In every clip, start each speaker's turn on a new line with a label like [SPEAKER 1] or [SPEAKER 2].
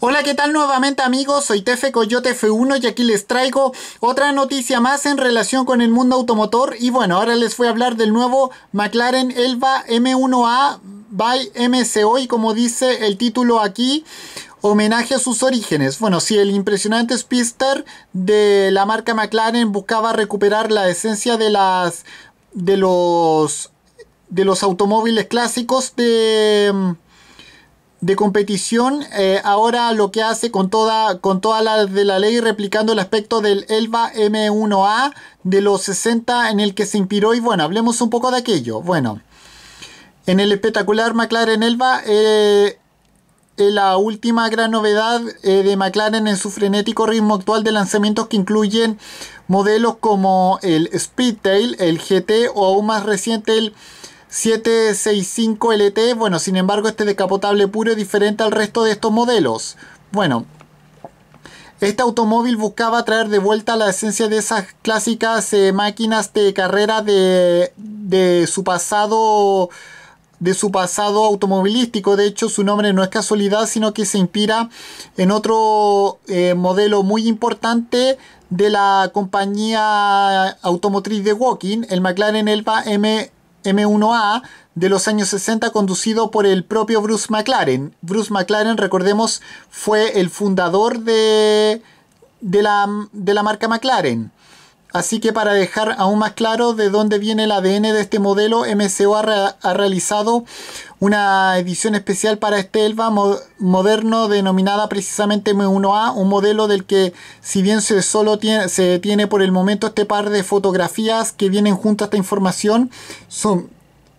[SPEAKER 1] Hola, ¿qué tal nuevamente amigos? Soy Tefe Coyote F1 y aquí les traigo otra noticia más en relación con el mundo automotor. Y bueno, ahora les voy a hablar del nuevo McLaren Elva M1A by MCO y como dice el título aquí, homenaje a sus orígenes. Bueno, si el impresionante Speedster de la marca McLaren buscaba recuperar la esencia de las de los de los automóviles clásicos de de competición, eh, ahora lo que hace con toda, con toda la de la ley, replicando el aspecto del Elba M1A de los 60 en el que se inspiró. Y bueno, hablemos un poco de aquello. Bueno, en el espectacular McLaren Elba, eh, la última gran novedad eh, de McLaren en su frenético ritmo actual de lanzamientos que incluyen modelos como el Speedtail, el GT o aún más reciente el 765 LT, bueno, sin embargo este descapotable puro es diferente al resto de estos modelos. Bueno, este automóvil buscaba traer de vuelta la esencia de esas clásicas eh, máquinas de carrera de, su pasado de su pasado automovilístico. De hecho, su nombre no es casualidad, sino que se inspira en otro eh, modelo muy importante de la compañía automotriz de Walking, el McLaren Elba M M1A de los años 60 conducido por el propio Bruce McLaren. Bruce McLaren, recordemos, fue el fundador de, de, la, de la marca McLaren. Así que para dejar aún más claro de dónde viene el ADN de este modelo, MCO ha, realizado una edición especial para este elba moderno denominada precisamente M1A, un modelo del que si bien se solo tiene, se tiene por el momento este par de fotografías que vienen junto a esta información, son,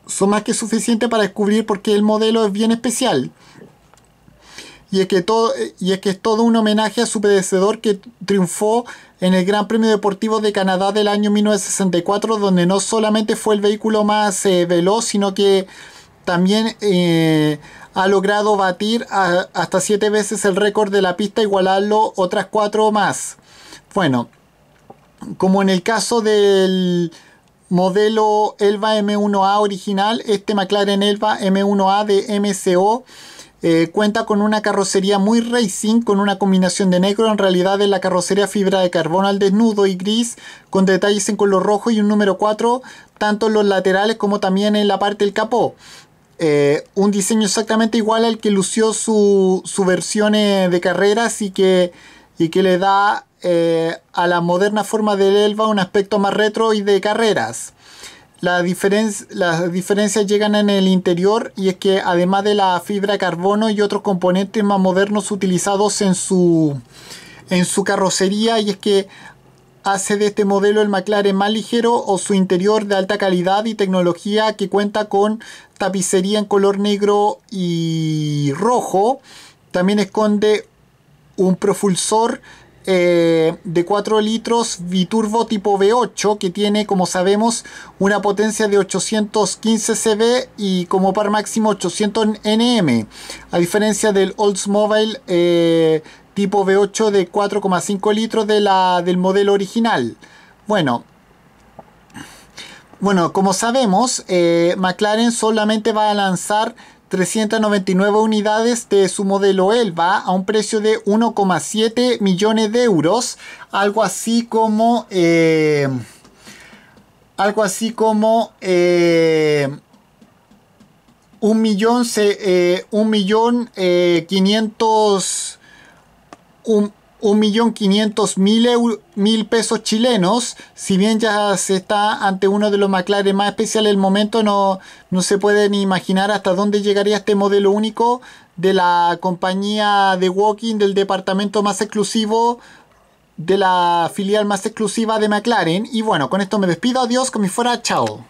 [SPEAKER 1] son más que suficientes para descubrir por qué el modelo es bien especial. Y es, que todo, y es que es todo un homenaje a su perecedor que triunfó en el Gran Premio Deportivo de Canadá del año 1964, donde no solamente fue el vehículo más eh, veloz, sino que también eh, ha logrado batir hasta siete veces el récord de la pista, igualarlo otras cuatro más. Bueno, como en el caso del modelo Elva M1A original, este McLaren Elva M1A de MCO eh, cuenta con una carrocería muy racing con una combinación de negro, en realidad es la carrocería fibra de carbono al desnudo y gris con detalles en color rojo y un número 4 tanto en los laterales como también en la parte del capó. Eh, un diseño exactamente igual al que lució su, versión eh, de carreras y que, y que le da a la moderna forma del Elba un aspecto más retro y de carreras las diferencias llegan en el interior y es que además de la fibra de carbono y otros componentes más modernos utilizados en su, en su carrocería y es que hace de este modelo el McLaren más ligero o su interior de alta calidad y tecnología que cuenta con tapicería en color negro y rojo. También esconde un propulsor eh, de 4 litros biturbo tipo V8 que tiene como sabemos una potencia de 815 CV y como par máximo 800 NM a diferencia del Oldsmobile eh, tipo V8 de 4,5 litros de la, del modelo original bueno bueno como sabemos eh, McLaren solamente va a lanzar 399 unidades de su modelo Elva a un precio de 1,7 millones de euros. Algo así como... Eh, algo así como... Eh, un millón, se, eh, un millón 500 Un, 1.500.000 pesos chilenos. Si bien ya se está ante uno de los McLaren más especiales del momento, no, no se puede ni imaginar hasta dónde llegaría este modelo único de la compañía de Walking, del departamento más exclusivo, de la filial más exclusiva de McLaren. Y bueno, con esto me despido. Adiós, como fuera. Chao.